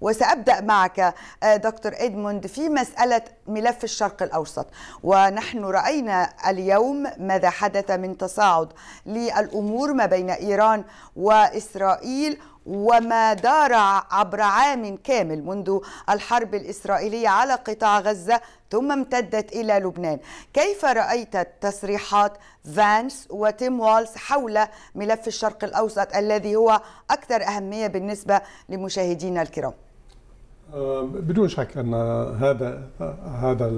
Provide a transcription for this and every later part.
وسأبدأ معك آه، دكتور إدموند في مسألة ملف الشرق الأوسط ونحن رأينا اليوم ماذا حدث من تصاعد للأمور ما بين إيران وإسرائيل وما دار عبر عام كامل منذ الحرب الإسرائيلية على قطاع غزة ثم امتدت إلى لبنان كيف رأيت تصريحات فانس وتيم والز حول ملف الشرق الأوسط الذي هو أكثر أهمية بالنسبة لمشاهدينا الكرام بدون شك ان هذا هذا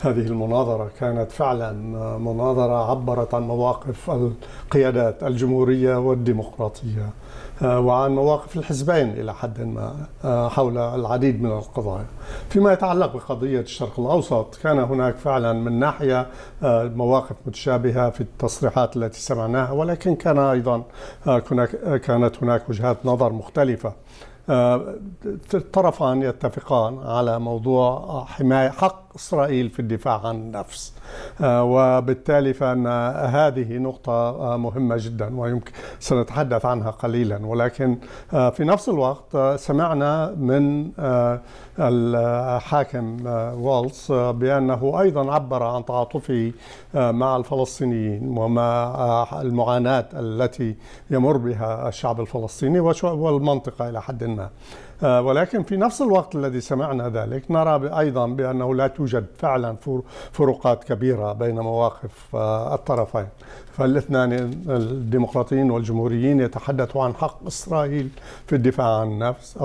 هذه المناظره كانت فعلا مناظره عبرت عن مواقف القيادات الجمهوريه والديمقراطيه آه، وعن مواقف الحزبين الى حد ما آه، حول العديد من القضايا. فيما يتعلق بقضيه الشرق الاوسط كان هناك فعلا من ناحيه آه، مواقف متشابهه في التصريحات التي سمعناها ولكن كان ايضا كانت هناك وجهات نظر مختلفه آه، طرفان يتفقان على موضوع حماية حق إسرائيل في الدفاع عن النفس آه، وبالتالي فأن هذه نقطة آه، مهمة جدا ويمكن سنتحدث عنها قليلا ولكن آه، في نفس الوقت سمعنا من الحاكم والز بأنه أيضا عبر عن تعاطفه مع الفلسطينيين ومع المعاناة التي يمر بها الشعب الفلسطيني والمنطقة إلى حد ما آه، ولكن في نفس الوقت الذي سمعنا ذلك نرى أيضا بأنه لا توجد فعلا فروقات كبيرة بين مواقف آه، الطرفين فالاثنان الديمقراطيين والجمهوريين يتحدثوا عن حق إسرائيل في الدفاع عن النفس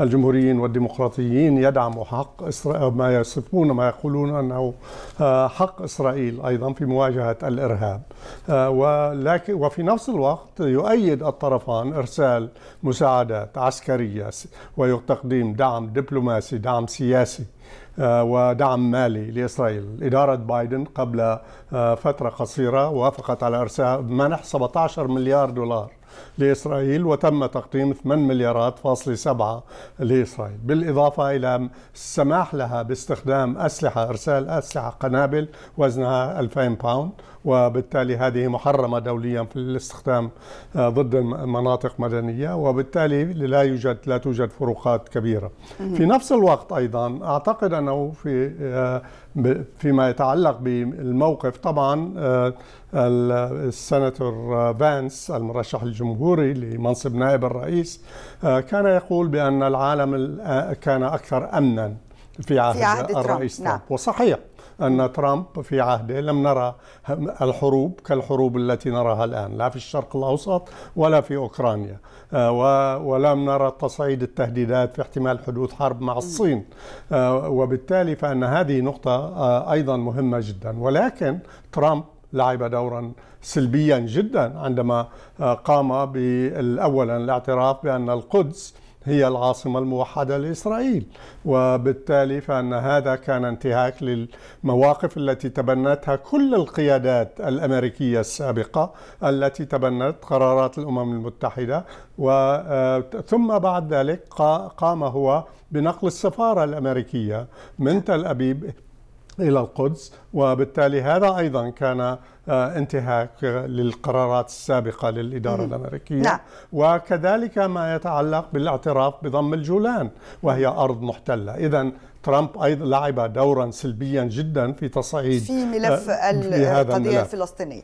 الجمهوريين والديمقراطيين يدعم حق إسرائيل ما يصفون ما يقولون أنه آه، حق إسرائيل أيضا في مواجهة الإرهاب آه، ولكن وفي نفس الوقت يؤيد الطرفان إرسال مساعدات عسكرية وتقديم دعم دبلوماسي دعم سياسي آه، ودعم مالي لإسرائيل إدارة بايدن قبل آه، فترة قصيرة وافقت على إرسال منح 17 مليار دولار لإسرائيل وتم تقديم 8 مليارات فاصل سبعة لإسرائيل بالإضافة إلى السماح لها باستخدام أسلحة إرسال أسلحة قنابل وزنها 2000 باوند وبالتالي هذه محرمة دوليا في الاستخدام آه، ضد مناطق مدنية وبالتالي لا يوجد لا توجد فروقات كبيرة في نفس الوقت أيضا أعتقد أن كانوا في آه، فيما يتعلق بالموقف طبعا آه، السناتور آه، فانس المرشح الجمهوري لمنصب نائب الرئيس كان يقول بأن العالم كان أكثر أمناً في عهد, في عهد الرئيس ترامب, نعم. وصحيح أن ترامب في عهده لم نرى الحروب كالحروب التي نراها الآن لا في الشرق الأوسط ولا في أوكرانيا آه، ولم نرى تصعيد التهديدات في احتمال حدوث حرب مع الصين آه، وبالتالي فأن هذه نقطة آه، أيضا مهمة جدا ولكن ترامب لعب دورا سلبيا جدا عندما قام اولا الاعتراف بأن القدس هي العاصمة الموحدة لإسرائيل وبالتالي فأن هذا كان انتهاك للمواقف التي تبنتها كل القيادات الأمريكية السابقة التي تبنت قرارات الأمم المتحدة آه، ثم بعد ذلك قام هو بنقل السفارة الأمريكية من تل أبيب إلى القدس وبالتالي هذا أيضا كان آه، انتهاك للقرارات السابقة للإدارة مم. الأمريكية نعم. وكذلك ما يتعلق بالاعتراف بضم الجولان وهي أرض محتلة إذا ترامب أيضا لعب دورا سلبيا جدا في تصعيد في ملف آه، القضية الفلسطينية